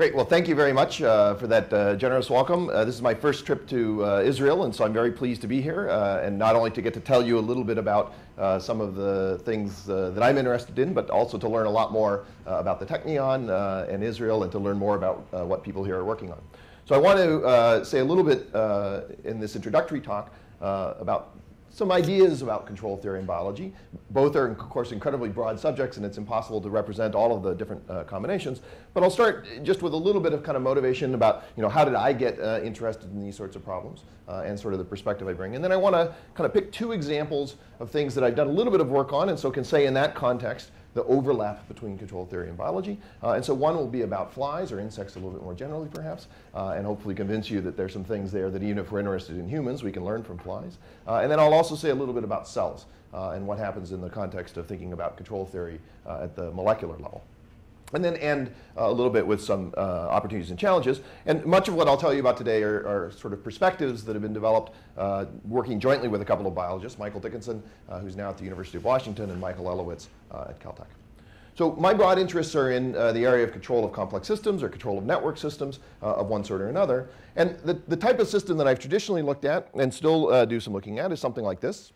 Great. Well, thank you very much uh, for that uh, generous welcome. Uh, this is my first trip to uh, Israel, and so I'm very pleased to be here, uh, and not only to get to tell you a little bit about uh, some of the things that I'm interested in, but also to learn a lot more about the Technion and Israel, and to learn more about what people here are working on. So I want to say a little bit in this introductory talk about some ideas about control theory and biology. Both are, of course, incredibly broad subjects, and it's impossible to represent all of the different uh, combinations. But I'll start just with a little bit of kind of motivation about, you know, how did I get uh, interested in these sorts of problems uh, and sort of the perspective I bring. And then I want to kind of pick two examples of things that I've done a little bit of work on and so can say in that context the overlap between control theory and biology. Uh, and so one will be about flies or insects a little bit more generally, perhaps, uh, and hopefully convince you that there's some things there that even if we're interested in humans, we can learn from flies. Uh, and then I'll also say a little bit about cells uh, and what happens in the context of thinking about control theory uh, at the molecular level and then end uh, a little bit with some uh, opportunities and challenges. And much of what I'll tell you about today are, are sort of perspectives that have been developed uh, working jointly with a couple of biologists, Michael Dickinson, uh, who's now at the University of Washington, and Michael Elowitz uh, at Caltech. So my broad interests are in uh, the area of control of complex systems or control of network systems of one sort or another. And the, the type of system that I've traditionally looked at and still do some looking at is something like this.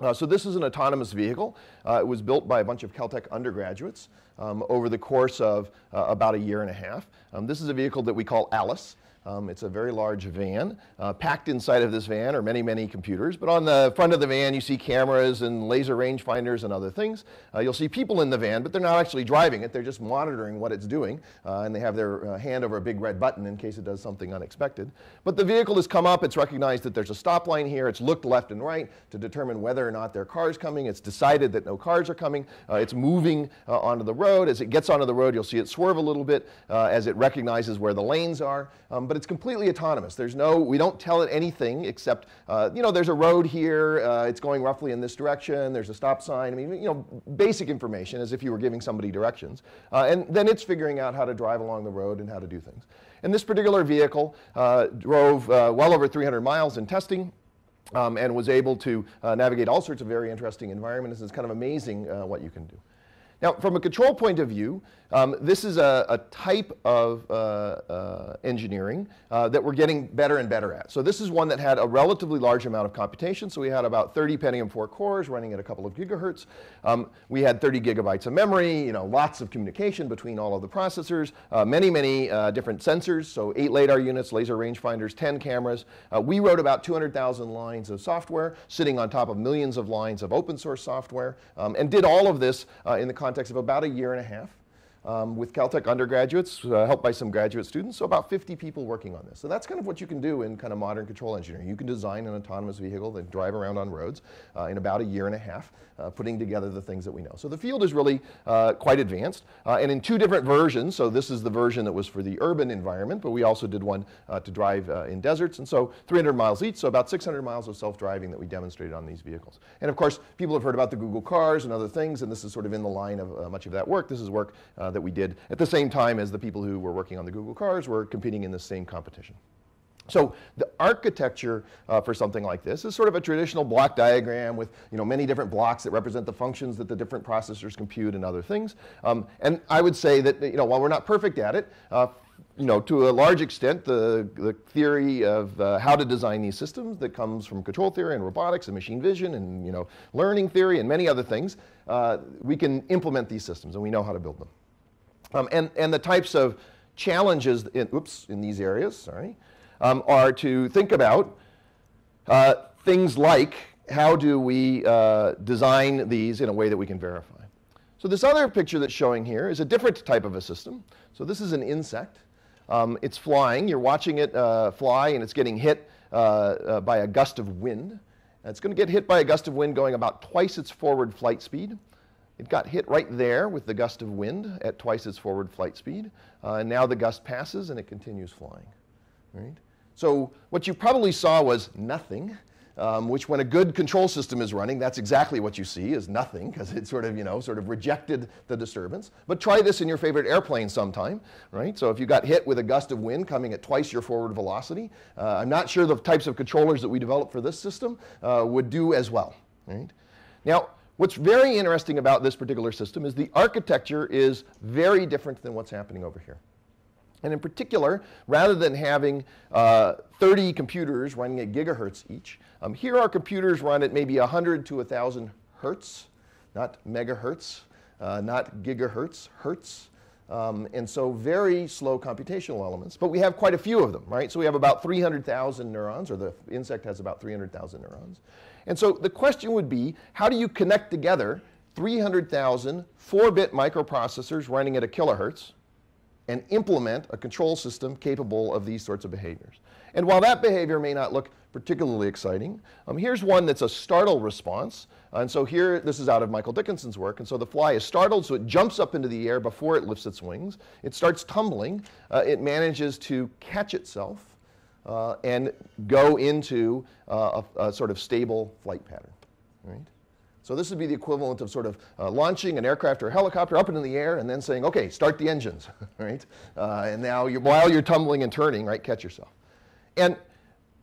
Uh, so this is an autonomous vehicle. Uh, it was built by a bunch of Caltech undergraduates um, over the course of uh, about a year and a half. Um, this is a vehicle that we call Alice. Um, it's a very large van. Uh, packed inside of this van are many, many computers, but on the front of the van you see cameras and laser rangefinders and other things. Uh, you'll see people in the van, but they're not actually driving it, they're just monitoring what it's doing, uh, and they have their uh, hand over a big red button in case it does something unexpected. But the vehicle has come up, it's recognized that there's a stop line here, it's looked left and right to determine whether or not there are cars coming, it's decided that no cars are coming, uh, it's moving uh, onto the road. As it gets onto the road, you'll see it swerve a little bit as it recognizes where the lanes are, um, but but it's completely autonomous. There's no, we don't tell it anything except, uh, you know, there's a road here, uh, it's going roughly in this direction, there's a stop sign. I mean, you know, basic information as if you were giving somebody directions. Uh, and then it's figuring out how to drive along the road and how to do things. And this particular vehicle uh, drove uh, well over 300 miles in testing. Um, and was able to uh, navigate all sorts of very interesting environments. It's kind of amazing what you can do. Now, from a control point of view, um, this is a, a type of uh, uh, engineering uh, that we're getting better and better at. So this is one that had a relatively large amount of computation. So we had about 30 Pentium 4 cores running at a couple of gigahertz. Um, we had 30 gigabytes of memory, you know, lots of communication between all of the processors, uh, many, many uh, different sensors. So eight lidar units, laser rangefinders, 10 cameras. Uh, we wrote about 200,000 lines of software sitting on top of millions of lines of open source software um, and did all of this in the context of about a year and a half um, with Caltech undergraduates, uh, helped by some graduate students, so about 50 people working on this. So that's kind of what you can do in kind of modern control engineering. You can design an autonomous vehicle that drive around on roads uh, in about a year and a half, uh, putting together the things that we know. So the field is really uh, quite advanced, uh, and in two different versions, so this is the version that was for the urban environment, but we also did one uh, to drive in deserts, and so 300 miles each, so about 600 miles of self-driving that we demonstrated on these vehicles. And of course, people have heard about the Google cars and other things, and this is sort of in the line of much of that work. This is work that we did at the same time as the people who were working on the Google cars were competing in the same competition. So the architecture uh, for something like this is sort of a traditional block diagram with you know, many different blocks that represent the functions that the different processors compute and other things. Um, and I would say that you know, while we're not perfect at it, uh, you know, to a large extent, the, the theory of uh, how to design these systems that comes from control theory and robotics and machine vision and you know, learning theory and many other things, uh, we can implement these systems and we know how to build them. Um, and, and the types of challenges in, oops, in these areas sorry, um, are to think about uh, things like how do we uh, design these in a way that we can verify. So this other picture that's showing here is a different type of a system. So this is an insect. Um, it's flying. You're watching it uh, fly, and it's getting hit uh, uh, by a gust of wind. And it's going to get hit by a gust of wind going about twice its forward flight speed. It got hit right there with the gust of wind at twice its forward flight speed. Uh, and now the gust passes and it continues flying. Right? So what you probably saw was nothing, um, which when a good control system is running, that's exactly what you see is nothing because it sort of, you know, sort of rejected the disturbance. But try this in your favorite airplane sometime, right? So if you got hit with a gust of wind coming at twice your forward velocity, uh, I'm not sure the types of controllers that we developed for this system uh, would do as well, right? Now, What's very interesting about this particular system is the architecture is very different than what's happening over here. And in particular, rather than having uh, 30 computers running at gigahertz each, um, here our computers run at maybe 100 to 1,000 hertz, not megahertz, uh, not gigahertz, hertz. Um, and so very slow computational elements, but we have quite a few of them, right? So we have about 300,000 neurons, or the insect has about 300,000 neurons. And so the question would be, how do you connect together 300,000 4-bit microprocessors running at a kilohertz and implement a control system capable of these sorts of behaviors? And while that behavior may not look particularly exciting, um, here's one that's a startle response. And so here, this is out of Michael Dickinson's work. And so the fly is startled, so it jumps up into the air before it lifts its wings. It starts tumbling. Uh, it manages to catch itself uh, and go into uh, a, a, sort of stable flight pattern. Right? So this would be the equivalent of sort of uh, launching an aircraft or a helicopter up into the air and then saying, okay, start the engines, right? Uh, and now you're, while you're tumbling and turning, right, catch yourself. And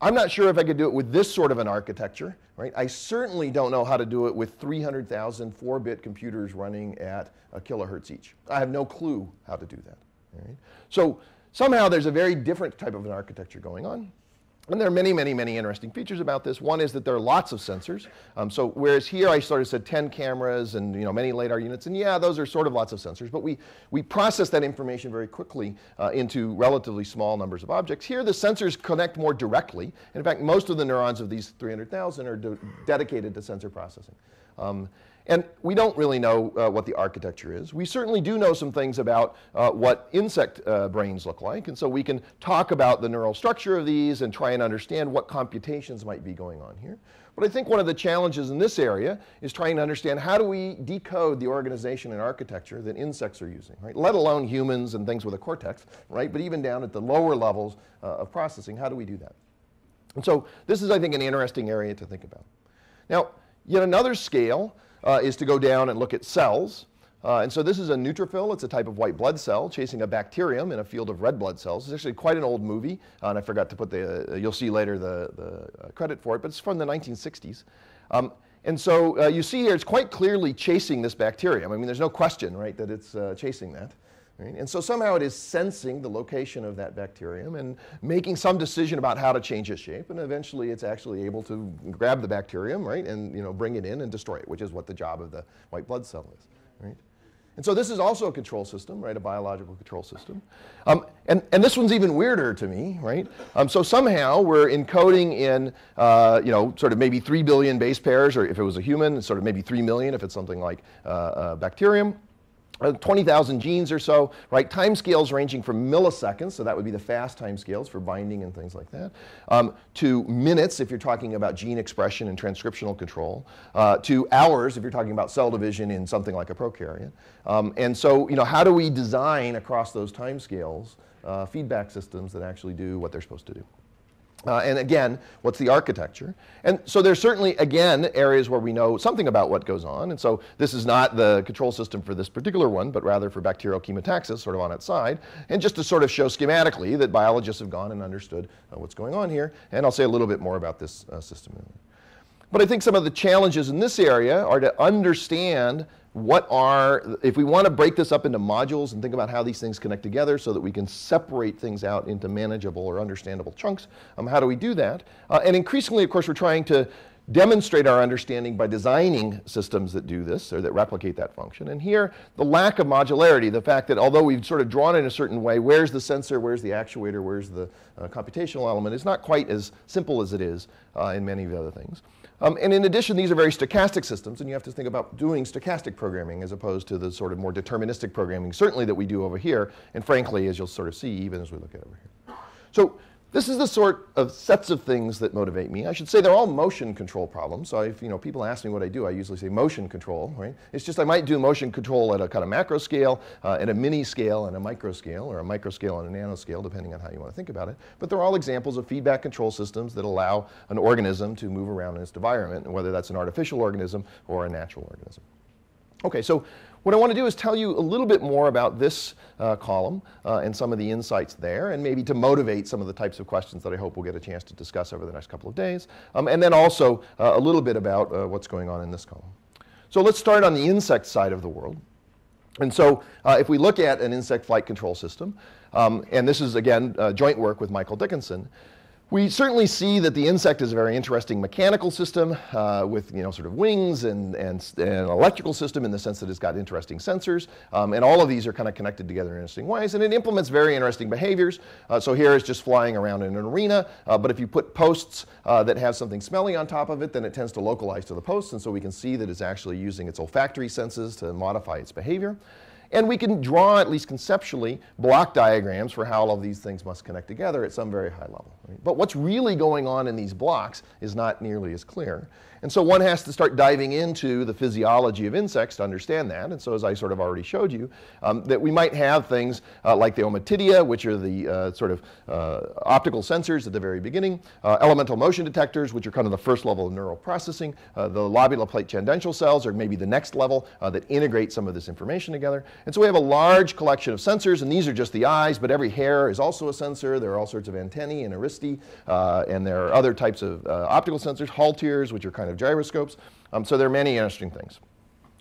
I'm not sure if I could do it with this sort of an architecture, right? I certainly don't know how to do it with 300,000 4-bit computers running at a kilohertz each. I have no clue how to do that, right? So Somehow there's a very different type of an architecture going on. And there are many, many, many interesting features about this. One is that there are lots of sensors. Um, so whereas here I sort of said 10 cameras and you know many LiDAR units, and yeah, those are sort of lots of sensors, but we, we process that information very quickly uh, into relatively small numbers of objects. Here the sensors connect more directly. And in fact, most of the neurons of these 300,000 are dedicated to sensor processing. Um, and we don't really know uh, what the architecture is. We certainly do know some things about uh, what insect uh, brains look like, and so we can talk about the neural structure of these and try and understand what computations might be going on here. But I think one of the challenges in this area is trying to understand how do we decode the organization and architecture that insects are using, right? Let alone humans and things with a cortex, right? But even down at the lower levels uh, of processing, how do we do that? And so this is, I think, an interesting area to think about. Now, yet another scale uh, is to go down and look at cells. Uh, and so this is a neutrophil. It's a type of white blood cell chasing a bacterium in a field of red blood cells. It's actually quite an old movie, uh, and I forgot to put the, uh, you'll see later the, the uh, credit for it, but it's from the 1960s. Um, and so uh, you see here, it's quite clearly chasing this bacterium. I mean, there's no question, right, that it's uh, chasing that. Right? And so somehow it is sensing the location of that bacterium and making some decision about how to change its shape, and eventually it's actually able to grab the bacterium, right, and you know, bring it in and destroy it, which is what the job of the white blood cell is, right? And so this is also a control system, right, a biological control system. Um, and, and this one's even weirder to me, right? Um, so somehow we're encoding in, uh, you know, sort of maybe 3 billion base pairs, or if it was a human, sort of maybe 3 million if it's something like uh, bacterium. Uh, 20,000 genes or so, right? Time scales ranging from milliseconds, so that would be the fast time scales for binding and things like that, um, to minutes if you're talking about gene expression and transcriptional control, uh, to hours if you're talking about cell division in something like a prokaryote. Um, and so, you know, how do we design across those time scales uh, feedback systems that actually do what they're supposed to do? Uh, and again, what's the architecture? And so there's certainly, again, areas where we know something about what goes on. And so this is not the control system for this particular one, but rather for bacterial chemotaxis, sort of on its side. And just to sort of show schematically that biologists have gone and understood uh, what's going on here. And I'll say a little bit more about this uh, system. But I think some of the challenges in this area are to understand what are, if we want to break this up into modules and think about how these things connect together so that we can separate things out into manageable or understandable chunks, um, how do we do that? Uh, and increasingly, of course, we're trying to demonstrate our understanding by designing systems that do this or that replicate that function. And here, the lack of modularity, the fact that although we've sort of drawn in a certain way, where's the sensor, where's the actuator, where's the uh, computational element, is not quite as simple as it is uh, in many of the other things. Um, and in addition, these are very stochastic systems, and you have to think about doing stochastic programming as opposed to the sort of more deterministic programming, certainly that we do over here, and frankly, as you'll sort of see, even as we look at over here. So this is the sort of sets of things that motivate me. I should say they're all motion control problems. So if you know people ask me what I do, I usually say motion control. Right? It's just I might do motion control at a kind of macro scale, uh, at a mini scale, and a micro scale, or a micro scale and a nano scale, depending on how you want to think about it. But they're all examples of feedback control systems that allow an organism to move around in its environment, whether that's an artificial organism or a natural organism. Okay, so what I want to do is tell you a little bit more about this uh, column uh, and some of the insights there, and maybe to motivate some of the types of questions that I hope we'll get a chance to discuss over the next couple of days, um, and then also uh, a little bit about uh, what's going on in this column. So let's start on the insect side of the world. And so uh, if we look at an insect flight control system, um, and this is again uh, joint work with Michael Dickinson, we certainly see that the insect is a very interesting mechanical system uh, with, you know, sort of wings and, and, and, an electrical system in the sense that it's got interesting sensors. Um, and all of these are kind of connected together in interesting ways. And it implements very interesting behaviors. Uh, so here it's just flying around in an arena. Uh, but if you put posts uh, that have something smelly on top of it, then it tends to localize to the posts. And so we can see that it's actually using its olfactory senses to modify its behavior. And we can draw, at least conceptually, block diagrams for how all of these things must connect together at some very high level. Right? But what's really going on in these blocks is not nearly as clear. And so one has to start diving into the physiology of insects to understand that. And so as I sort of already showed you, um, that we might have things uh, like the omatidia, which are the uh, sort of uh, optical sensors at the very beginning, uh, elemental motion detectors, which are kind of the first level of neural processing, uh, the lobular plate tangential cells are maybe the next level uh, that integrate some of this information together. And so we have a large collection of sensors, and these are just the eyes, but every hair is also a sensor. There are all sorts of antennae and aristae, and there are other types of optical sensors, halteres, which are kind of gyroscopes. Um, so there are many interesting things.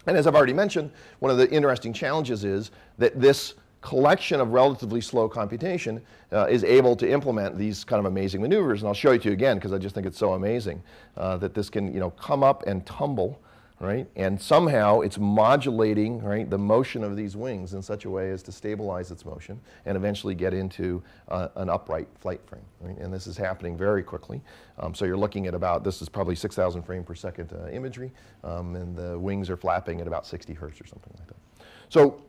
And as I've already mentioned, one of the interesting challenges is that this collection of relatively slow computation uh, is able to implement these kind of amazing maneuvers. And I'll show it to you again because I just think it's so amazing uh, that this can you know, come up and tumble right? And somehow it's modulating, right, the motion of these wings in such a way as to stabilize its motion and eventually get into uh, an upright flight frame, right? And this is happening very quickly. Um, so you're looking at about, this is probably 6,000 frame per second uh, imagery, um, and the wings are flapping at about 60 hertz or something like that. So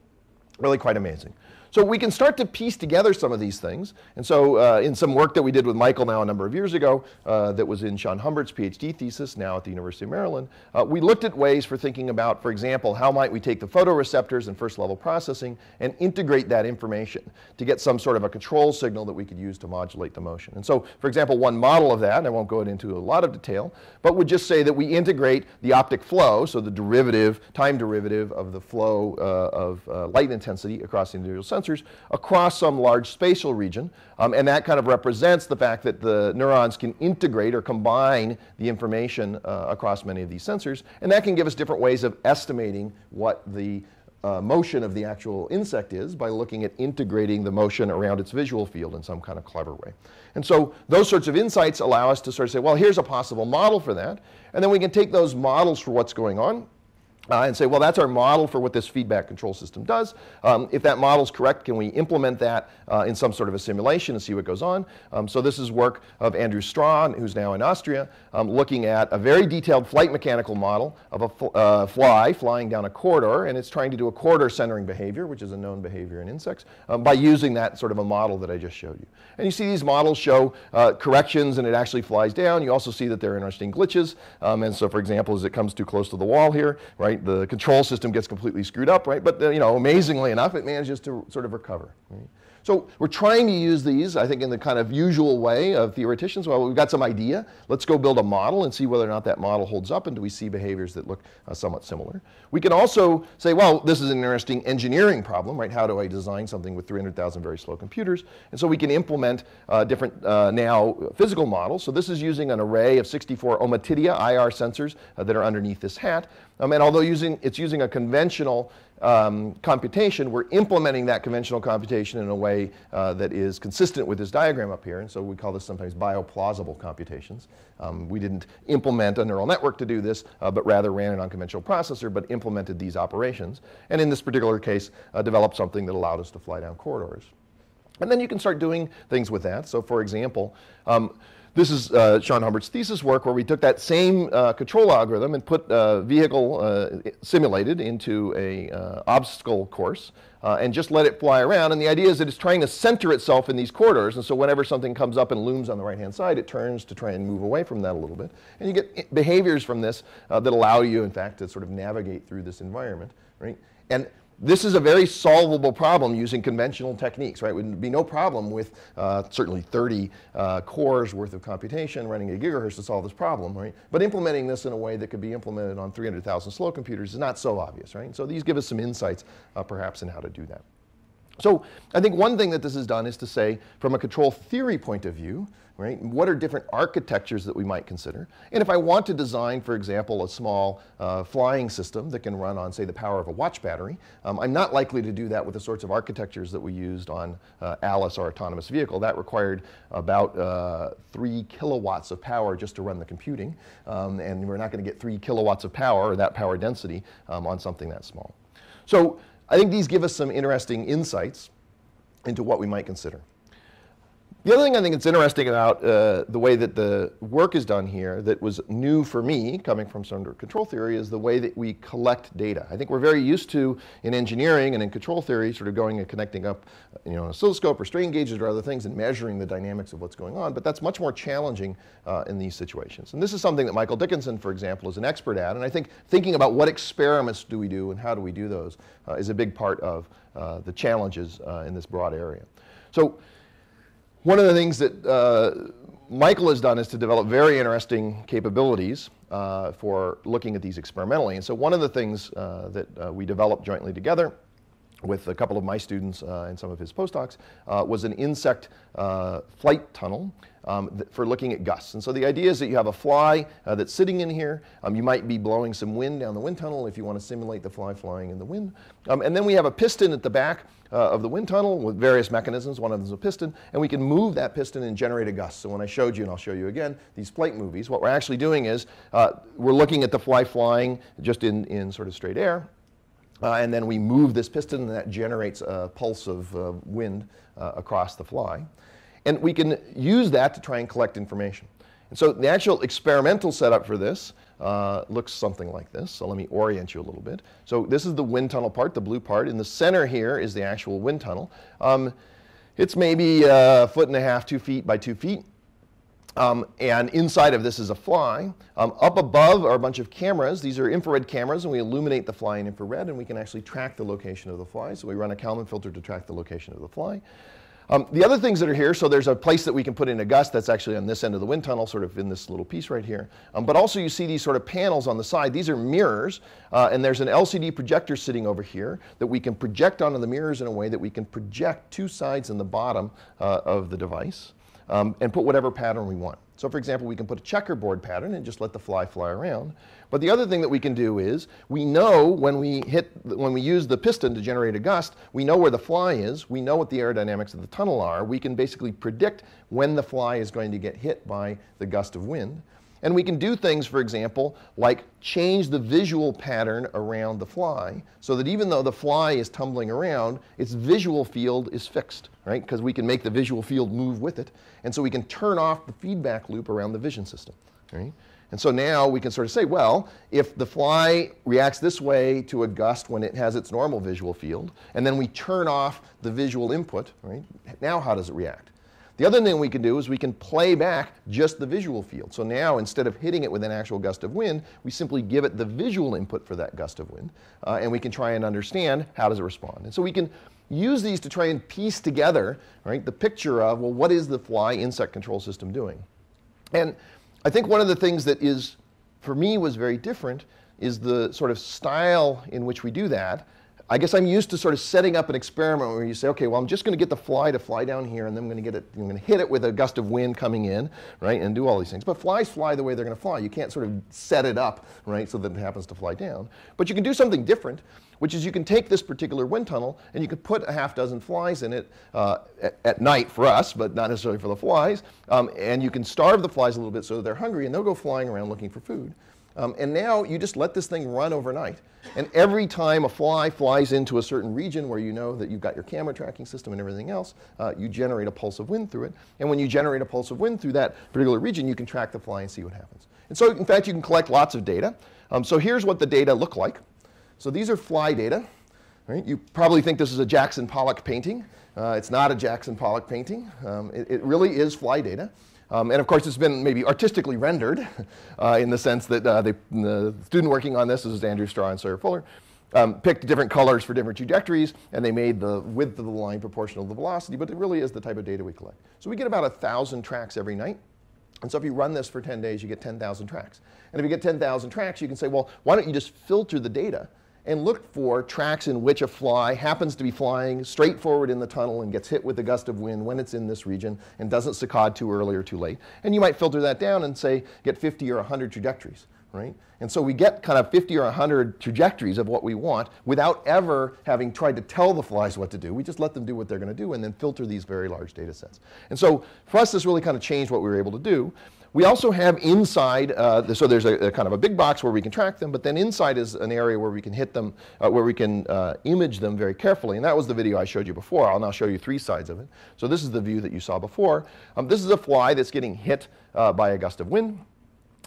really quite amazing. So we can start to piece together some of these things. And so uh, in some work that we did with Michael now a number of years ago uh, that was in Sean Humbert's PhD thesis now at the University of Maryland, uh, we looked at ways for thinking about, for example, how might we take the photoreceptors and first level processing and integrate that information to get some sort of a control signal that we could use to modulate the motion. And so, for example, one model of that, and I won't go into a lot of detail, but would just say that we integrate the optic flow, so the derivative, time derivative of the flow uh, of uh, light intensity across the individual sensor sensors across some large spatial region. Um, and that kind of represents the fact that the neurons can integrate or combine the information uh, across many of these sensors. And that can give us different ways of estimating what the uh, motion of the actual insect is by looking at integrating the motion around its visual field in some kind of clever way. And so those sorts of insights allow us to sort of say, well, here's a possible model for that. And then we can take those models for what's going on uh, and say, well, that's our model for what this feedback control system does. Um, if that model is correct, can we implement that uh, in some sort of a simulation and see what goes on? Um, so this is work of Andrew Strawn, who's now in Austria, um, looking at a very detailed flight mechanical model of a fl uh, fly flying down a corridor, and it's trying to do a corridor centering behavior, which is a known behavior in insects, um, by using that sort of a model that I just showed you. And you see these models show uh, corrections, and it actually flies down. You also see that there are interesting glitches. Um, and so, for example, as it comes too close to the wall here, right, right? The control system gets completely screwed up, right? But, uh, you know, amazingly enough, it manages to sort of recover, right? So we're trying to use these, I think, in the kind of usual way of theoreticians. Well, we've got some idea. Let's go build a model and see whether or not that model holds up and do we see behaviors that look uh, somewhat similar. We can also say, well, this is an interesting engineering problem, right? How do I design something with 300,000 very slow computers? And so we can implement uh, different uh, now physical models. So this is using an array of 64 Omatidia IR sensors uh, that are underneath this hat. Um, and although using, it's using a conventional um, computation, we're implementing that conventional computation in a way uh, that is consistent with this diagram up here. And so we call this sometimes bioplausible computations. Um, we didn't implement a neural network to do this, uh, but rather ran an unconventional processor, but implemented these operations. And in this particular case, uh, developed something that allowed us to fly down corridors. And then you can start doing things with that. So for example, um, this is uh, Sean Humbert's thesis work where we took that same uh, control algorithm and put a uh, vehicle uh, simulated into a uh, obstacle course and just let it fly around. And the idea is that it's trying to center itself in these corridors. And so whenever something comes up and looms on the right-hand side, it turns to try and move away from that a little bit. And you get behaviors from this that allow you, in fact, to sort of navigate through this environment, right? And this is a very solvable problem using conventional techniques, right? It would be no problem with uh, certainly 30 uh, cores worth of computation running a gigahertz to solve this problem, right? But implementing this in a way that could be implemented on 300,000 slow computers is not so obvious, right? And so these give us some insights uh, perhaps in how to do that. So I think one thing that this has done is to say, from a control theory point of view, right, what are different architectures that we might consider? And if I want to design, for example, a small uh, flying system that can run on, say, the power of a watch battery, um, I'm not likely to do that with the sorts of architectures that we used on uh, Alice, our autonomous vehicle. That required about uh, three kilowatts of power just to run the computing, um, and we're not going to get three kilowatts of power, or that power density, um, on something that small. So I think these give us some interesting insights into what we might consider. The other thing I think that's interesting about uh, the way that the work is done here that was new for me coming from cylinder control theory is the way that we collect data. I think we're very used to in engineering and in control theory sort of going and connecting up you know, an oscilloscope or strain gauges or other things and measuring the dynamics of what's going on, but that's much more challenging uh, in these situations. And this is something that Michael Dickinson, for example, is an expert at, and I think thinking about what experiments do we do and how do we do those uh, is a big part of uh, the challenges uh, in this broad area. So one of the things that uh, Michael has done is to develop very interesting capabilities uh, for looking at these experimentally. And so one of the things uh, that uh, we developed jointly together with a couple of my students uh, and some of his postdocs, uh, was an insect uh, flight tunnel um, for looking at gusts. And so the idea is that you have a fly uh, that's sitting in here. Um, you might be blowing some wind down the wind tunnel if you want to simulate the fly flying in the wind. Um, and then we have a piston at the back uh, of the wind tunnel with various mechanisms. One of them is a piston. And we can move that piston and generate a gust. So when I showed you, and I'll show you again, these flight movies, what we're actually doing is uh, we're looking at the fly flying just in, in sort of straight air. Uh, and then we move this piston and that generates a pulse of uh, wind uh, across the fly. And we can use that to try and collect information. And so the actual experimental setup for this uh, looks something like this. So let me orient you a little bit. So this is the wind tunnel part, the blue part. In the center here is the actual wind tunnel. Um, it's maybe a uh, foot and a half, two feet by two feet. Um, and inside of this is a fly. Um, up above are a bunch of cameras. These are infrared cameras, and we illuminate the fly in infrared, and we can actually track the location of the fly. So we run a Kalman filter to track the location of the fly. Um, the other things that are here, so there's a place that we can put in a gust that's actually on this end of the wind tunnel, sort of in this little piece right here. Um, but also you see these sort of panels on the side. These are mirrors, uh, and there's an LCD projector sitting over here that we can project onto the mirrors in a way that we can project two sides in the bottom uh, of the device um, and put whatever pattern we want. So for example, we can put a checkerboard pattern and just let the fly fly around. But the other thing that we can do is we know when we hit, when we use the piston to generate a gust, we know where the fly is, we know what the aerodynamics of the tunnel are, we can basically predict when the fly is going to get hit by the gust of wind. And we can do things, for example, like change the visual pattern around the fly so that even though the fly is tumbling around, its visual field is fixed, right? Because we can make the visual field move with it. And so we can turn off the feedback loop around the vision system, right? And so now we can sort of say, well, if the fly reacts this way to a gust when it has its normal visual field, and then we turn off the visual input, right? Now how does it react? The other thing we can do is we can play back just the visual field. So now instead of hitting it with an actual gust of wind, we simply give it the visual input for that gust of wind, uh, and we can try and understand how does it respond. And so we can use these to try and piece together right, the picture of, well, what is the fly insect control system doing? And I think one of the things that is, for me, was very different is the sort of style in which we do that. I guess I'm used to sort of setting up an experiment where you say, okay, well, I'm just going to get the fly to fly down here, and then I'm going to get it, I'm going to hit it with a gust of wind coming in, right, and do all these things. But flies fly the way they're going to fly. You can't sort of set it up, right, so that it happens to fly down. But you can do something different, which is you can take this particular wind tunnel and you can put a half dozen flies in it uh, at, at, night for us, but not necessarily for the flies, um, and you can starve the flies a little bit so they're hungry, and they'll go flying around looking for food. Um, and now you just let this thing run overnight. And every time a fly flies into a certain region where you know that you've got your camera tracking system and everything else, uh, you generate a pulse of wind through it. And when you generate a pulse of wind through that particular region, you can track the fly and see what happens. And so, in fact, you can collect lots of data. Um, so here's what the data look like. So these are fly data. Right? You probably think this is a Jackson Pollock painting. Uh, it's not a Jackson Pollock painting. Um, it, it really is fly data. Um, and of course, it's been maybe artistically rendered uh, in the sense that uh, they, the student working on this, this is Andrew Straw and Sawyer Fuller, um, picked different colors for different trajectories, and they made the width of the line proportional to the velocity, but it really is the type of data we collect. So we get about 1,000 tracks every night. And so if you run this for 10 days, you get 10,000 tracks. And if you get 10,000 tracks, you can say, well, why don't you just filter the data and look for tracks in which a fly happens to be flying straight forward in the tunnel and gets hit with a gust of wind when it's in this region and doesn't saccade too early or too late. And you might filter that down and say, get 50 or 100 trajectories, right? And so we get kind of 50 or 100 trajectories of what we want without ever having tried to tell the flies what to do. We just let them do what they're going to do and then filter these very large data sets. And so for us, this really kind of changed what we were able to do. We also have inside, uh, so there's a, a, kind of a big box where we can track them, but then inside is an area where we can hit them, uh, where we can uh, image them very carefully. And that was the video I showed you before. I'll now show you three sides of it. So this is the view that you saw before. Um, this is a fly that's getting hit uh, by a gust of wind.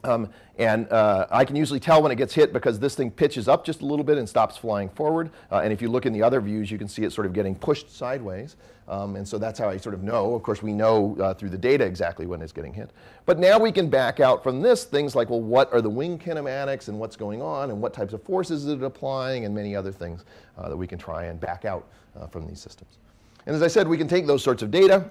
Um, and uh, I can usually tell when it gets hit because this thing pitches up just a little bit and stops flying forward. Uh, and if you look in the other views, you can see it sort of getting pushed sideways. Um, and so that's how I sort of know. Of course, we know uh, through the data exactly when it's getting hit. But now we can back out from this things like, well, what are the wing kinematics and what's going on and what types of forces is it applying and many other things uh, that we can try and back out uh, from these systems. And as I said, we can take those sorts of data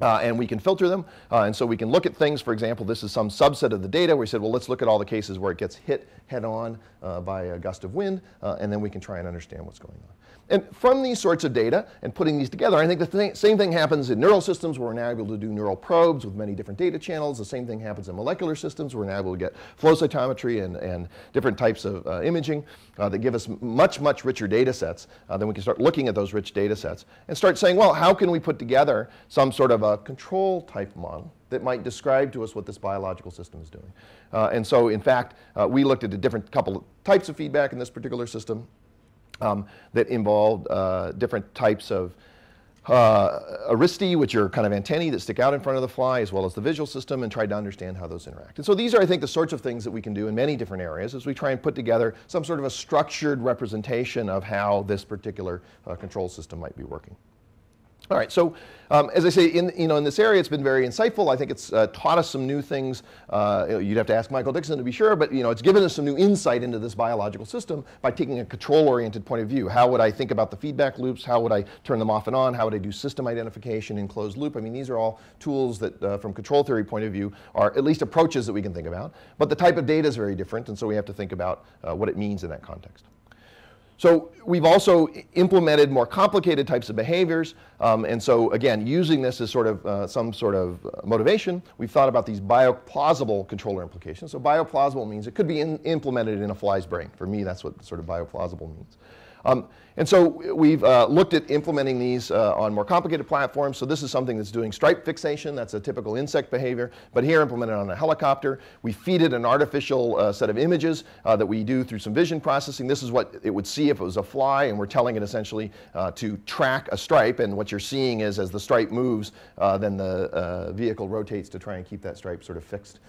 uh, and we can filter them. Uh, and so we can look at things, for example, this is some subset of the data. We said, well, let's look at all the cases where it gets hit head on uh, by a gust of wind, uh, and then we can try and understand what's going on. And from these sorts of data and putting these together, I think the th same thing happens in neural systems. where We're now able to do neural probes with many different data channels. The same thing happens in molecular systems. where We're now able to get flow cytometry and, and different types of uh, imaging uh, that give us much, much richer data sets. Uh, then we can start looking at those rich data sets and start saying, well, how can we put together some sort of a control type model that might describe to us what this biological system is doing? Uh, and so, in fact, uh, we looked at a different couple of types of feedback in this particular system um, that involved uh, different types of uh, aristae, which are kind of antennae that stick out in front of the fly, as well as the visual system, and tried to understand how those interact. And so these are, I think, the sorts of things that we can do in many different areas as we try and put together some sort of a structured representation of how this particular uh, control system might be working. All right, so um, as I say, in, you know, in this area, it's been very insightful. I think it's uh, taught us some new things. Uh, you'd have to ask Michael Dixon to be sure, but you know, it's given us some new insight into this biological system by taking a control-oriented point of view. How would I think about the feedback loops? How would I turn them off and on? How would I do system identification in closed loop? I mean, these are all tools that, uh, from control theory point of view, are at least approaches that we can think about. But the type of data is very different, and so we have to think about uh, what it means in that context. So we've also implemented more complicated types of behaviors. Um, and so again, using this as sort of uh, some sort of uh, motivation, we've thought about these bioplausible controller implications. So bioplausible means it could be in implemented in a fly's brain. For me, that's what sort of bioplausible means. Um, and so we've uh, looked at implementing these uh, on more complicated platforms. So this is something that's doing stripe fixation. That's a typical insect behavior, but here implemented on a helicopter. We feed it an artificial uh, set of images uh, that we do through some vision processing. This is what it would see if it was a fly, and we're telling it essentially uh, to track a stripe. And what you're seeing is as the stripe moves, uh, then the vehicle rotates to try and keep that stripe sort of fixed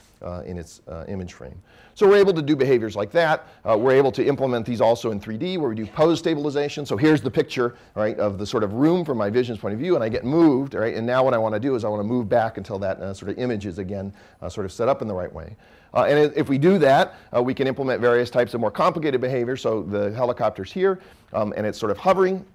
in its image frame. So we're able to do behaviors like that. we're able to implement these also in 3D, where we do pose stabilization so here's the picture, right, of the sort of room from my vision's point of view, and I get moved, right? And now what I want to do is I want to move back until that uh, sort of image is again uh, sort of set up in the right way. Uh, and if we do that, uh, we can implement various types of more complicated behavior. So the helicopter's here, um, and it's sort of hovering,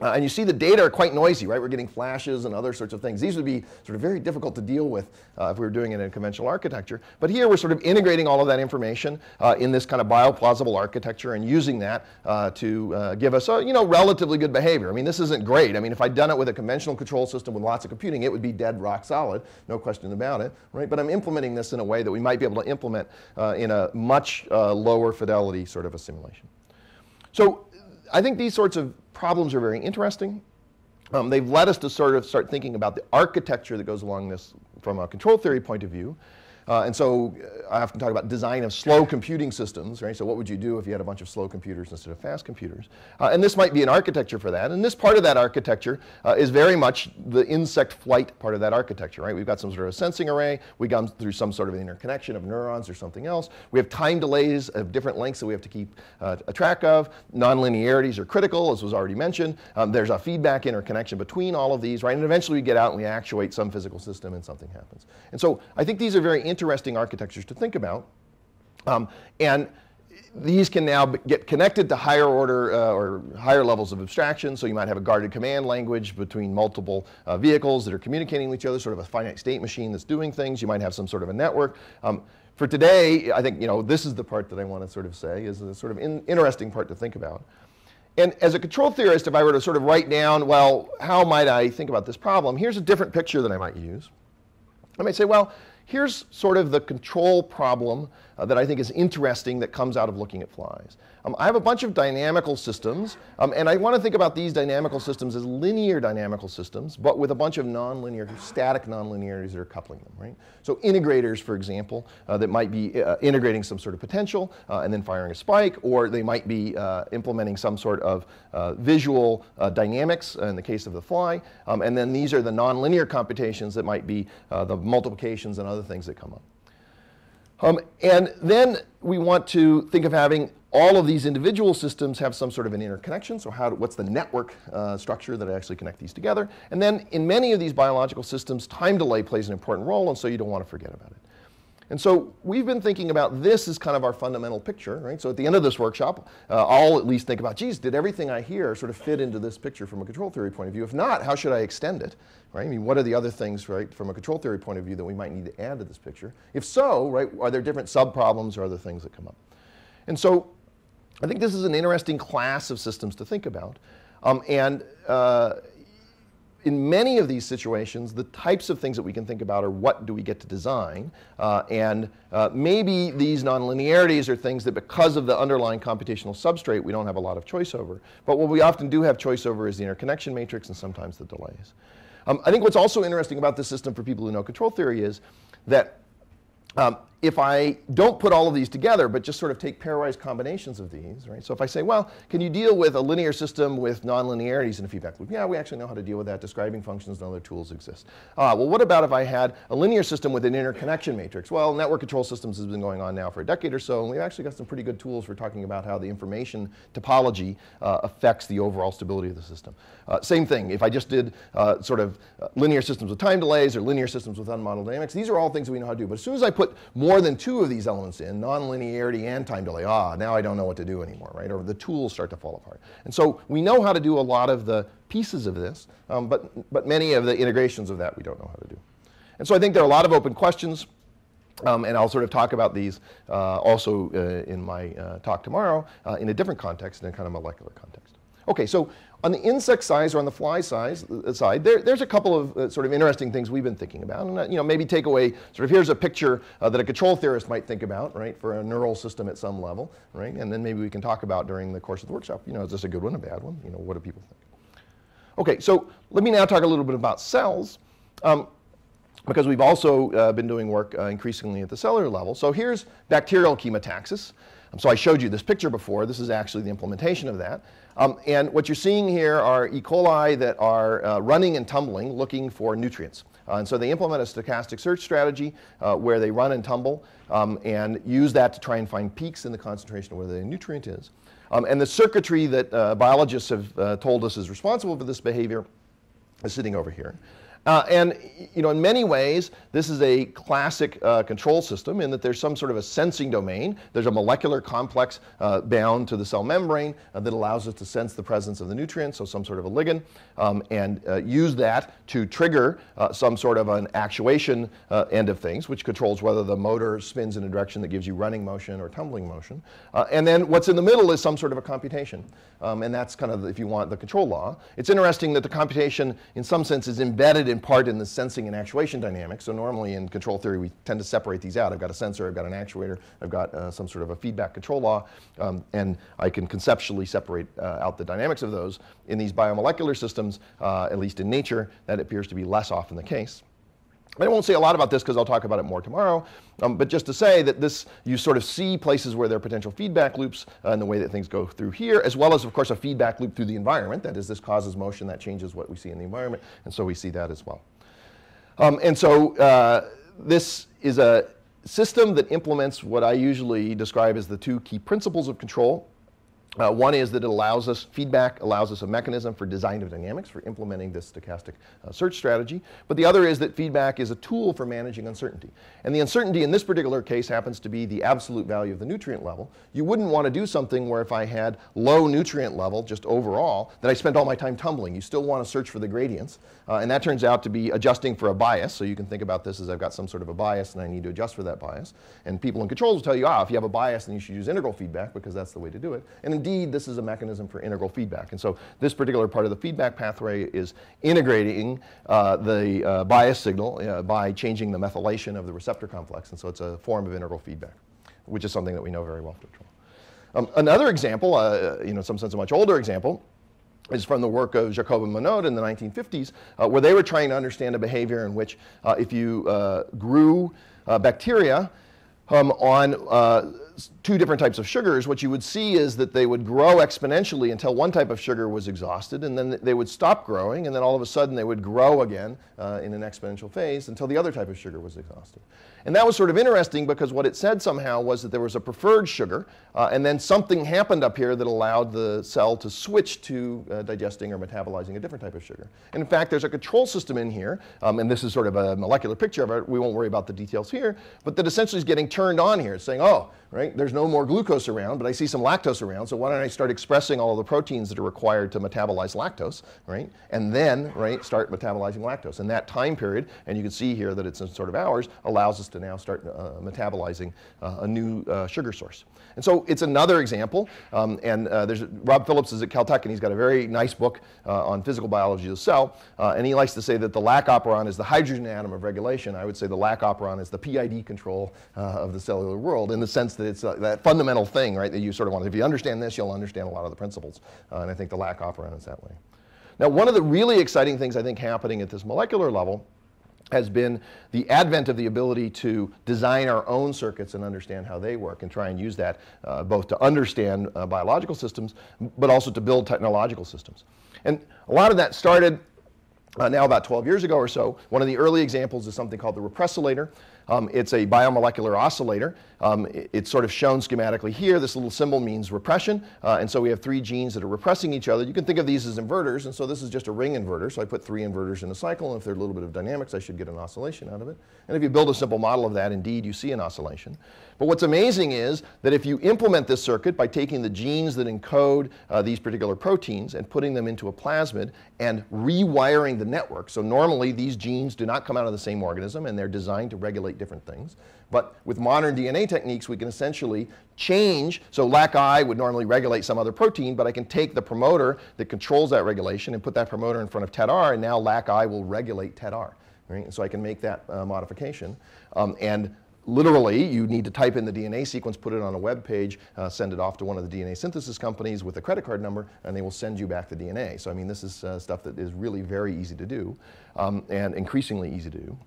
uh, and you see the data are quite noisy, right? We're getting flashes and other sorts of things. These would be sort of very difficult to deal with uh, if we were doing it in conventional architecture. But here we're sort of integrating all of that information uh, in this kind of bioplausible architecture and using that uh, to uh, give us a, you know, relatively good behavior. I mean, this isn't great. I mean, if I'd done it with a conventional control system with lots of computing, it would be dead rock solid, no question about it, right? But I'm implementing this in a way that we might be able to implement uh, in a much lower fidelity sort of a simulation. So I think these sorts of problems are very interesting. Um, they've led us to sort of start thinking about the architecture that goes along this from a control theory point of view. Uh, and so uh, I often talk about design of slow computing systems, right? So what would you do if you had a bunch of slow computers instead of fast computers? Uh, and this might be an architecture for that. And this part of that architecture uh, is very much the insect flight part of that architecture, right? We've got some sort of a sensing array. We come through some sort of interconnection of neurons or something else. We have time delays of different lengths that we have to keep uh, a track of. Nonlinearities are critical, as was already mentioned. Um, there's a feedback interconnection between all of these, right? And eventually we get out and we actuate some physical system and something happens. And so I think these are very interesting interesting architectures to think about. Um, and these can now get connected to higher order uh, or higher levels of abstraction. So you might have a guarded command language between multiple uh, vehicles that are communicating with each other, sort of a finite state machine that's doing things. You might have some sort of a network. Um, for today, I think you know this is the part that I want to sort of say is the sort of in interesting part to think about. And as a control theorist, if I were to sort of write down, well, how might I think about this problem? Here's a different picture that I might use. I might say, well, Here's sort of the control problem uh, that I think is interesting that comes out of looking at flies. Um, I have a bunch of dynamical systems, um, and I want to think about these dynamical systems as linear dynamical systems, but with a bunch of nonlinear, static nonlinearities that are coupling them, right? So integrators, for example, uh, that might be uh, integrating some sort of potential uh, and then firing a spike, or they might be uh, implementing some sort of uh, visual dynamics in the case of the fly, um, and then these are the nonlinear computations that might be the multiplications and other things that come up. Um, and then we want to think of having all of these individual systems have some sort of an interconnection. So how do, what's the network uh, structure that actually connect these together? And then in many of these biological systems, time delay plays an important role, and so you don't want to forget about it. And so we've been thinking about this as kind of our fundamental picture, right? So at the end of this workshop, uh, I'll at least think about, geez, did everything I hear sort of fit into this picture from a control theory point of view? If not, how should I extend it, right? I mean, what are the other things, right, from a control theory point of view that we might need to add to this picture? If so, right, are there different sub-problems or other things that come up? And so I think this is an interesting class of systems to think about. Um, and uh, in many of these situations, the types of things that we can think about are what do we get to design? Uh, and uh, maybe these nonlinearities are things that because of the underlying computational substrate, we don't have a lot of choice over. But what we often do have choice over is the interconnection matrix and sometimes the delays. Um, I think what's also interesting about this system for people who know control theory is that um, if I don't put all of these together, but just sort of take pairwise combinations of these, right? So if I say, well, can you deal with a linear system with nonlinearities in a feedback loop? Yeah, we actually know how to deal with that. Describing functions and other tools exist. Uh, well, what about if I had a linear system with an interconnection matrix? Well, network control systems has been going on now for a decade or so, and we've actually got some pretty good tools for talking about how the information topology uh, affects the overall stability of the system. Uh, same thing, if I just did uh, sort of uh, linear systems with time delays or linear systems with unmodeled dynamics, these are all things that we know how to do. But as soon as I put more more than two of these elements in, nonlinearity and time delay, ah, now I don't know what to do anymore, right? Or the tools start to fall apart. And so we know how to do a lot of the pieces of this, um, but, but many of the integrations of that we don't know how to do. And so I think there are a lot of open questions, um, and I'll sort of talk about these uh, also uh, in my uh, talk tomorrow uh, in a different context, in a kind of molecular context. Okay, so on the insect size or on the fly size uh, uh, side, there, there's a couple of uh, sort of interesting things we've been thinking about, and uh, you know maybe take away sort of here's a picture uh, that a control theorist might think about, right, for a neural system at some level, right, and then maybe we can talk about during the course of the workshop. You know, is this a good one, a bad one? You know, what do people think? Okay, so let me now talk a little bit about cells. Um, because we've also uh, been doing work uh, increasingly at the cellular level. So here's bacterial chemotaxis. Um, so I showed you this picture before. This is actually the implementation of that. Um, and what you're seeing here are E. coli that are uh, running and tumbling looking for nutrients. Uh, and so they implement a stochastic search strategy uh, where they run and tumble um, and use that to try and find peaks in the concentration of where the nutrient is. Um, and the circuitry that uh, biologists have uh, told us is responsible for this behavior is sitting over here. Uh, and you know, in many ways, this is a classic uh, control system in that there's some sort of a sensing domain. There's a molecular complex uh, bound to the cell membrane uh, that allows us to sense the presence of the nutrient, so some sort of a ligand, um, and uh, use that to trigger uh, some sort of an actuation end of things, which controls whether the motor spins in a direction that gives you running motion or tumbling motion. and then what's in the middle is some sort of a computation, um, and that's kind of, if you want, the control law. It's interesting that the computation, in some sense, is embedded in part in the sensing and actuation dynamic. So normally in control theory, we tend to separate these out. I've got a sensor, I've got an actuator, I've got uh, some sort of a feedback control law, um, and I can conceptually separate uh, out the dynamics of those. In these biomolecular systems, uh, at least in nature, that appears to be less often the case. I won't say a lot about this because I'll talk about it more tomorrow, um, but just to say that this, you sort of see places where there are potential feedback loops uh, and the way that things go through here, as well as, of course, a feedback loop through the environment. That is, this causes motion that changes what we see in the environment, and so we see that as well. Um, and so uh, this is a system that implements what I usually describe as the two key principles of control, uh, one is that it allows us feedback, allows us a mechanism for design of dynamics for implementing this stochastic uh, search strategy. But the other is that feedback is a tool for managing uncertainty. And the uncertainty in this particular case happens to be the absolute value of the nutrient level. You wouldn't want to do something where if I had low nutrient level just overall, that I spent all my time tumbling. You still want to search for the gradients. Uh, and that turns out to be adjusting for a bias. So you can think about this as I've got some sort of a bias and I need to adjust for that bias. And people in controls will tell you, ah, if you have a bias, then you should use integral feedback because that's the way to do it. And indeed, this is a mechanism for integral feedback. And so this particular part of the feedback pathway is integrating uh, the uh, bias signal uh, by changing the methylation of the receptor complex. And so it's a form of integral feedback, which is something that we know very well from control. Um, another example, uh, you know, in some sense a much older example, is from the work of Jacob and Monod in the 1950s, uh, where they were trying to understand a behavior in which uh, if you grew bacteria um, on two different types of sugars, what you would see is that they would grow exponentially until one type of sugar was exhausted, and then they would stop growing, and then all of a sudden they would grow again uh, in an exponential phase until the other type of sugar was exhausted. And that was sort of interesting because what it said somehow was that there was a preferred sugar, uh, and then something happened up here that allowed the cell to switch to uh, digesting or metabolizing a different type of sugar. And in fact, there's a control system in here, um, and this is sort of a molecular picture of it. We won't worry about the details here, but that essentially is getting turned on here. It's saying, oh, right? There's no more glucose around, but I see some lactose around, so why don't I start expressing all the proteins that are required to metabolize lactose, right? And then, right, start metabolizing lactose. And that time period, and you can see here that it's in sort of hours, allows us to now start uh, metabolizing uh, a new uh, sugar source. And so it's another example, um, and uh, there's, Rob Phillips is at Caltech, and he's got a very nice book uh, on physical biology of the cell, uh, and he likes to say that the lac operon is the hydrogen atom of regulation. I would say the lac operon is the PID control of the cellular world in the sense that it's uh, that fundamental thing, right, that you sort of want. If you understand this, you'll understand a lot of the principles. Uh, and I think the lack operon is that way. Now, one of the really exciting things I think happening at this molecular level has been the advent of the ability to design our own circuits and understand how they work and try and use that uh, both to understand uh, biological systems, but also to build technological systems. And a lot of that started uh, now about 12 years ago or so, one of the early examples is something called the repressilator. Um, it's a biomolecular oscillator. Um, it, it's sort of shown schematically here. This little symbol means repression. Uh, and so we have three genes that are repressing each other. You can think of these as inverters. And so this is just a ring inverter. So I put three inverters in a cycle. And if there's a little bit of dynamics, I should get an oscillation out of it. And if you build a simple model of that, indeed, you see an oscillation. But what's amazing is that if you implement this circuit by taking the genes that encode uh, these particular proteins and putting them into a plasmid and rewiring the network. So normally these genes do not come out of the same organism and they're designed to regulate different things. But with modern DNA techniques, we can essentially change. So LACI would normally regulate some other protein, but I can take the promoter that controls that regulation and put that promoter in front of TEDR, and now LACI will regulate TEDR. Right? And so I can make that uh, modification. Um, and literally, you need to type in the DNA sequence, put it on a web page, uh, send it off to one of the DNA synthesis companies with a credit card number, and they will send you back the DNA. So I mean, this is uh, stuff that is really very easy to do um, and increasingly easy to do.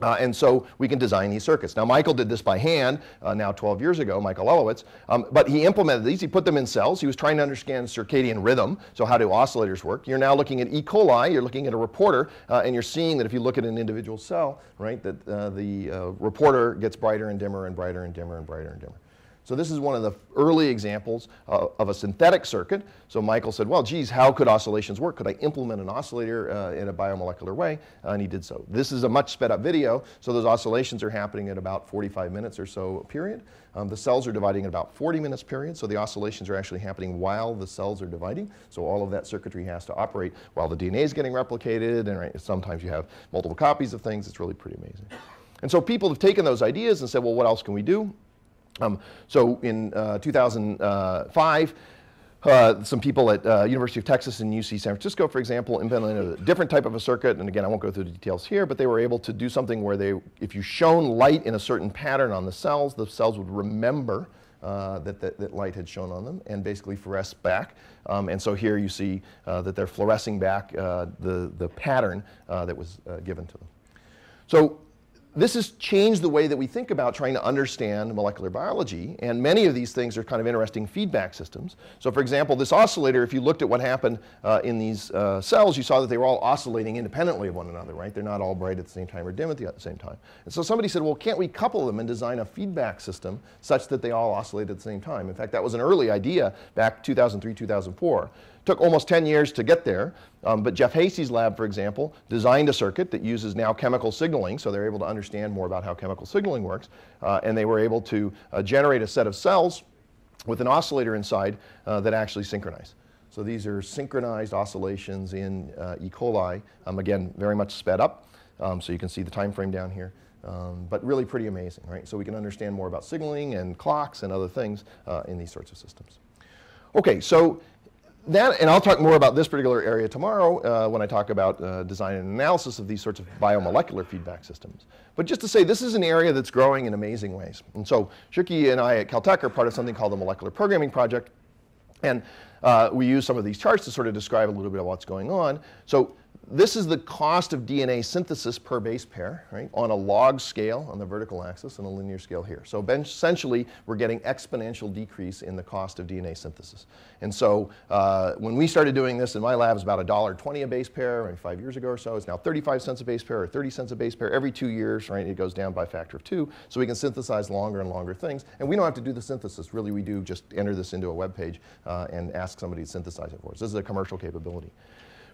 Uh, and so we can design these circuits. Now, Michael did this by hand uh, now 12 years ago, Michael Elowitz, um, but he implemented these. He put them in cells. He was trying to understand circadian rhythm, so how do oscillators work. You're now looking at E. coli, you're looking at a reporter, uh, and you're seeing that if you look at an individual cell, right, that uh, the uh, reporter gets brighter and dimmer and brighter and dimmer and brighter and dimmer. So this is one of the early examples uh, of a synthetic circuit. So Michael said, well, geez, how could oscillations work? Could I implement an oscillator uh, in a biomolecular way? Uh, and he did so. This is a much sped up video. So those oscillations are happening at about 45 minutes or so period. Um, the cells are dividing at about 40 minutes period. So the oscillations are actually happening while the cells are dividing. So all of that circuitry has to operate while the DNA is getting replicated. And right, sometimes you have multiple copies of things. It's really pretty amazing. And so people have taken those ideas and said, well, what else can we do? Um, so in uh, 2005, uh, some people at uh, University of Texas and UC San Francisco, for example, implemented a different type of a circuit. And again, I won't go through the details here, but they were able to do something where they, if you shone light in a certain pattern on the cells, the cells would remember uh, that, that, that, light had shone on them and basically fluoresce back. Um, and so here you see uh, that they're fluorescing back uh, the, the pattern that was given to them. So this has changed the way that we think about trying to understand molecular biology, and many of these things are kind of interesting feedback systems. So for example, this oscillator, if you looked at what happened uh, in these uh, cells, you saw that they were all oscillating independently of one another, right? They're not all bright at the same time or dim at the same time. And so somebody said, well, can't we couple them and design a feedback system such that they all oscillate at the same time? In fact, that was an early idea back 2003, 2004. Took almost 10 years to get there, um, but Jeff Hasey's lab, for example, designed a circuit that uses now chemical signaling, so they're able to understand more about how chemical signaling works, uh, and they were able to uh, generate a set of cells with an oscillator inside uh, that actually synchronize. So these are synchronized oscillations in uh, E. coli, um, again, very much sped up, um, so you can see the time frame down here. Um, but really pretty amazing, right? So we can understand more about signaling and clocks and other things uh, in these sorts of systems. Okay, so that, and I'll talk more about this particular area tomorrow uh, when I talk about uh, design and analysis of these sorts of biomolecular feedback systems. But just to say, this is an area that's growing in amazing ways. And so Shirky and I at Caltech are part of something called the Molecular Programming Project. And uh, we use some of these charts to sort of describe a little bit of what's going on. So this is the cost of DNA synthesis per base pair, right, on a log scale on the vertical axis and a linear scale here. So essentially, we're getting exponential decrease in the cost of DNA synthesis. And so uh, when we started doing this in my lab, it's about $1.20 a base pair, maybe five years ago or so. It's now 35 cents a base pair or 30 cents a base pair every two years, right? It goes down by a factor of two. So we can synthesize longer and longer things. And we don't have to do the synthesis. Really, we do just enter this into a web page uh, and ask somebody to synthesize it for us. This is a commercial capability.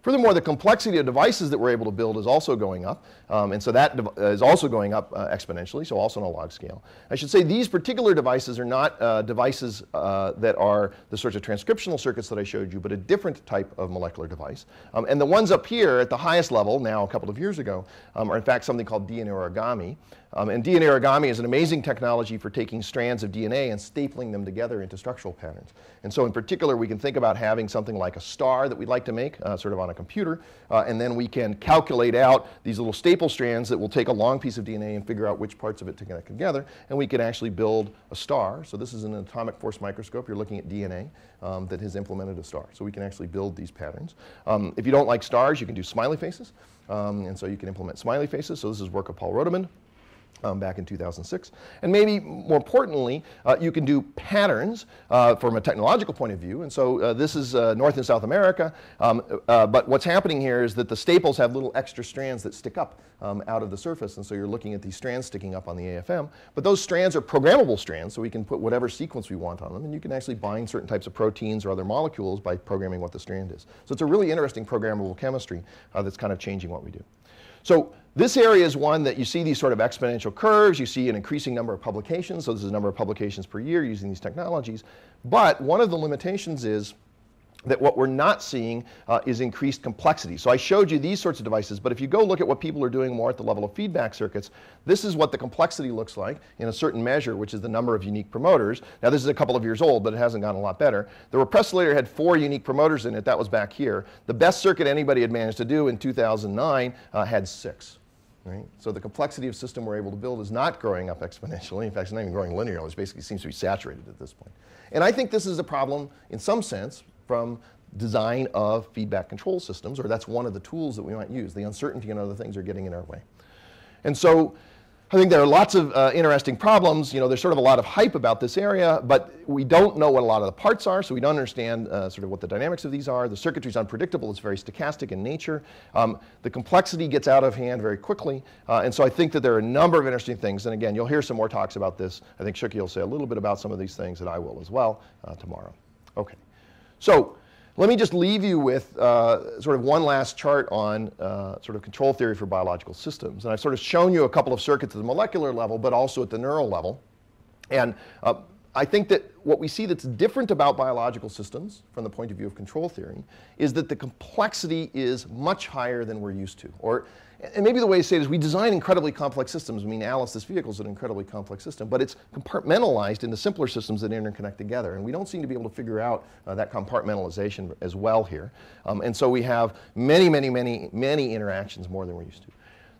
Furthermore, the complexity of devices that we're able to build is also going up, um, and so that uh, is also going up uh, exponentially, so also on a log scale. I should say these particular devices are not uh, devices uh, that are the sorts of transcriptional circuits that I showed you, but a different type of molecular device. Um, and the ones up here at the highest level, now a couple of years ago, um, are in fact something called DNA origami. Um, and DNA origami is an amazing technology for taking strands of DNA and stapling them together into structural patterns. And so in particular, we can think about having something like a star that we'd like to make, uh, sort of on a computer, uh, and then we can calculate out these little staple strands that will take a long piece of DNA and figure out which parts of it to connect together, and we can actually build a star. So this is an atomic force microscope. You're looking at DNA um, that has implemented a star. So we can actually build these patterns. Um, if you don't like stars, you can do smiley faces. Um, and so you can implement smiley faces. So this is work of Paul Rothemund um, back in 2006. And maybe more importantly, uh, you can do patterns uh, from a technological point of view. And so uh, this is uh, North and South America. Um, uh, but what's happening here is that the staples have little extra strands that stick up um, out of the surface. And so you're looking at these strands sticking up on the AFM. But those strands are programmable strands, so we can put whatever sequence we want on them. And you can actually bind certain types of proteins or other molecules by programming what the strand is. So it's a really interesting programmable chemistry uh, that's kind of changing what we do. So this area is one that you see these sort of exponential curves, you see an increasing number of publications, so this is a number of publications per year using these technologies. But one of the limitations is that what we're not seeing uh, is increased complexity. So I showed you these sorts of devices, but if you go look at what people are doing more at the level of feedback circuits, this is what the complexity looks like in a certain measure, which is the number of unique promoters. Now this is a couple of years old, but it hasn't gotten a lot better. The repressilator had four unique promoters in it, that was back here. The best circuit anybody had managed to do in 2009 uh, had six. Right? So the complexity of system we're able to build is not growing up exponentially. In fact, it's not even growing linearly. It basically seems to be saturated at this point. And I think this is a problem in some sense from design of feedback control systems, or that's one of the tools that we might use. The uncertainty and other things are getting in our way. And so I think there are lots of uh, interesting problems. You know, there's sort of a lot of hype about this area, but we don't know what a lot of the parts are, so we don't understand uh, sort of what the dynamics of these are. The circuitry is unpredictable. It's very stochastic in nature. Um, the complexity gets out of hand very quickly, uh, and so I think that there are a number of interesting things. And again, you'll hear some more talks about this. I think Shuki will say a little bit about some of these things, and I will as well uh, tomorrow. Okay. So let me just leave you with uh, sort of one last chart on uh, sort of control theory for biological systems. And I've sort of shown you a couple of circuits at the molecular level, but also at the neural level. And uh, I think that what we see that's different about biological systems from the point of view of control theory is that the complexity is much higher than we're used to. Or, and maybe the way to say it is we design incredibly complex systems. I mean, Alice, this vehicle is an incredibly complex system, but it's compartmentalized into simpler systems that interconnect together. And we don't seem to be able to figure out uh, that compartmentalization as well here. Um, and so we have many, many, many, many interactions more than we're used to.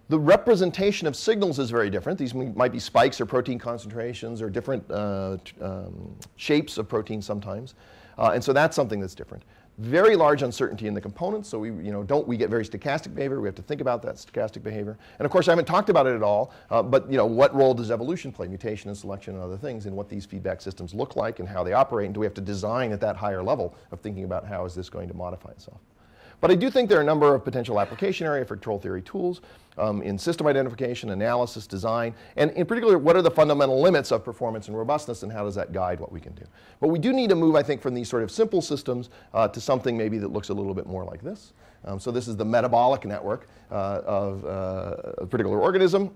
The representation of signals is very different. These might be spikes or protein concentrations or different uh, um, shapes of protein sometimes. Uh, and so that's something that's different. Very large uncertainty in the components, so we, you know, don't we get very stochastic behavior? We have to think about that stochastic behavior. And of course, I haven't talked about it at all, uh, but you know, what role does evolution play, mutation and selection and other things, and what these feedback systems look like and how they operate, and do we have to design at that higher level of thinking about how is this going to modify itself? But I do think there are a number of potential application areas for control theory tools um, in system identification, analysis, design, and in particular, what are the fundamental limits of performance and robustness and how does that guide what we can do? But we do need to move, I think, from these sort of simple systems uh, to something maybe that looks a little bit more like this. Um, so this is the metabolic network uh, of uh, a particular organism.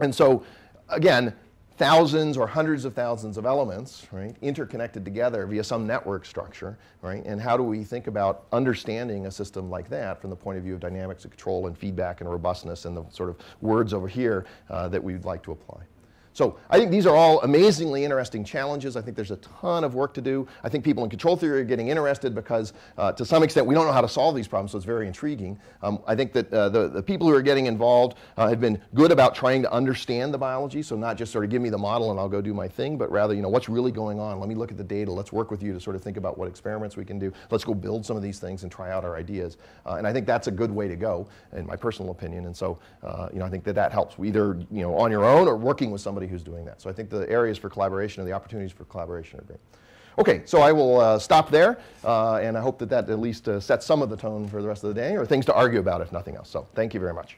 And so, again, thousands or hundreds of thousands of elements, right, interconnected together via some network structure, right, and how do we think about understanding a system like that from the point of view of dynamics of control and feedback and robustness and the sort of words over here uh, that we'd like to apply. So I think these are all amazingly interesting challenges. I think there's a ton of work to do. I think people in control theory are getting interested because uh, to some extent we don't know how to solve these problems, so it's very intriguing. Um, I think that uh, the, the people who are getting involved uh, have been good about trying to understand the biology, so not just sort of give me the model and I'll go do my thing, but rather, you know, what's really going on? Let me look at the data. Let's work with you to sort of think about what experiments we can do. Let's go build some of these things and try out our ideas. Uh, and I think that's a good way to go, in my personal opinion. And so, uh, you know, I think that that helps either, you know, on your own or working with somebody who's doing that. So I think the areas for collaboration and the opportunities for collaboration are great. Okay, so I will uh, stop there, uh, and I hope that that at least uh, sets some of the tone for the rest of the day, or things to argue about, if nothing else. So thank you very much.